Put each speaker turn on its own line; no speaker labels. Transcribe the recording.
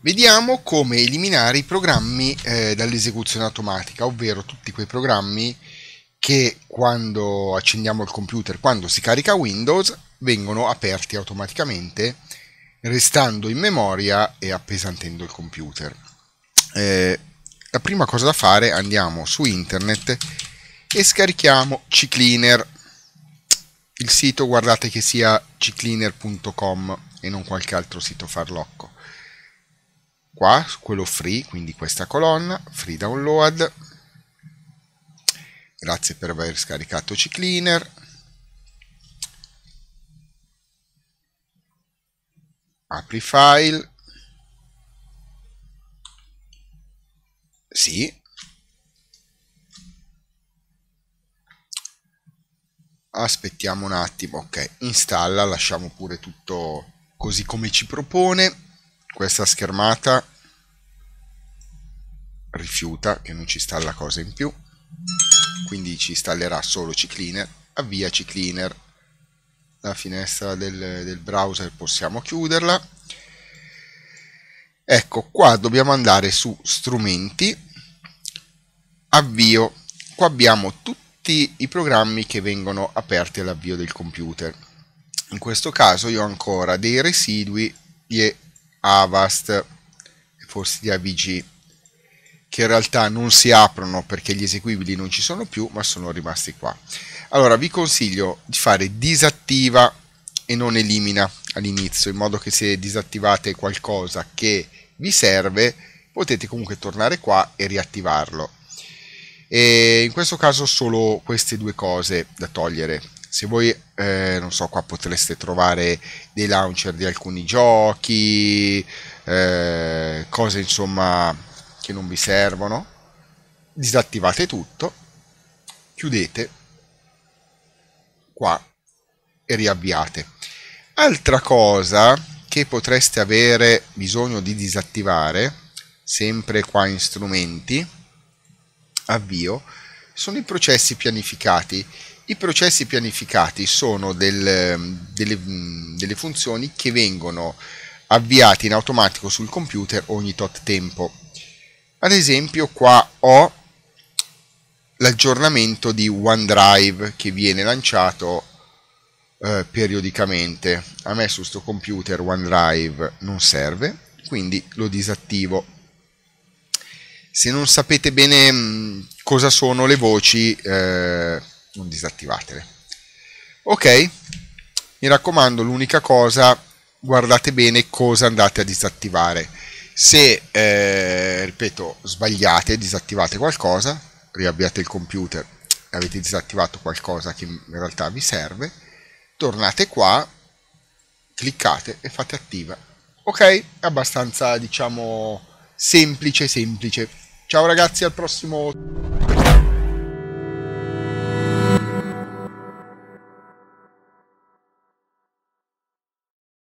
Vediamo come eliminare i programmi eh, dall'esecuzione automatica, ovvero tutti quei programmi che quando accendiamo il computer, quando si carica Windows, vengono aperti automaticamente, restando in memoria e appesantendo il computer. Eh, la prima cosa da fare, andiamo su internet e scarichiamo ccleaner. Il sito guardate che sia ccleaner.com e non qualche altro sito farlocco qua quello free quindi questa colonna free download grazie per aver scaricato ccleaner apri file sì aspettiamo un attimo ok installa lasciamo pure tutto così come ci propone questa schermata rifiuta che non ci installa cose in più quindi ci installerà solo ccleaner avvia ccleaner la finestra del, del browser possiamo chiuderla ecco qua dobbiamo andare su strumenti avvio qua abbiamo tutti i programmi che vengono aperti all'avvio del computer in questo caso io ho ancora dei residui di Avast e forse di AVG che in realtà non si aprono perché gli eseguibili non ci sono più ma sono rimasti qua allora vi consiglio di fare disattiva e non elimina all'inizio in modo che se disattivate qualcosa che vi serve potete comunque tornare qua e riattivarlo e in questo caso solo queste due cose da togliere se voi eh, non so qua potreste trovare dei launcher di alcuni giochi eh, cose insomma che non vi servono, disattivate tutto, chiudete qua e riavviate. Altra cosa che potreste avere bisogno di disattivare, sempre qua in strumenti, avvio, sono i processi pianificati. I processi pianificati sono del, delle, delle funzioni che vengono avviate in automatico sul computer ogni tot tempo ad esempio qua ho l'aggiornamento di OneDrive che viene lanciato eh, periodicamente. A me su sto computer OneDrive non serve, quindi lo disattivo. Se non sapete bene mh, mm, cosa sono le voci, eh, non disattivatele. Ok, mi raccomando, l'unica cosa, guardate bene cosa andate a disattivare se eh, ripeto sbagliate disattivate qualcosa riavviate il computer e avete disattivato qualcosa che in realtà vi serve tornate qua cliccate e fate attiva ok è abbastanza diciamo semplice semplice ciao ragazzi al prossimo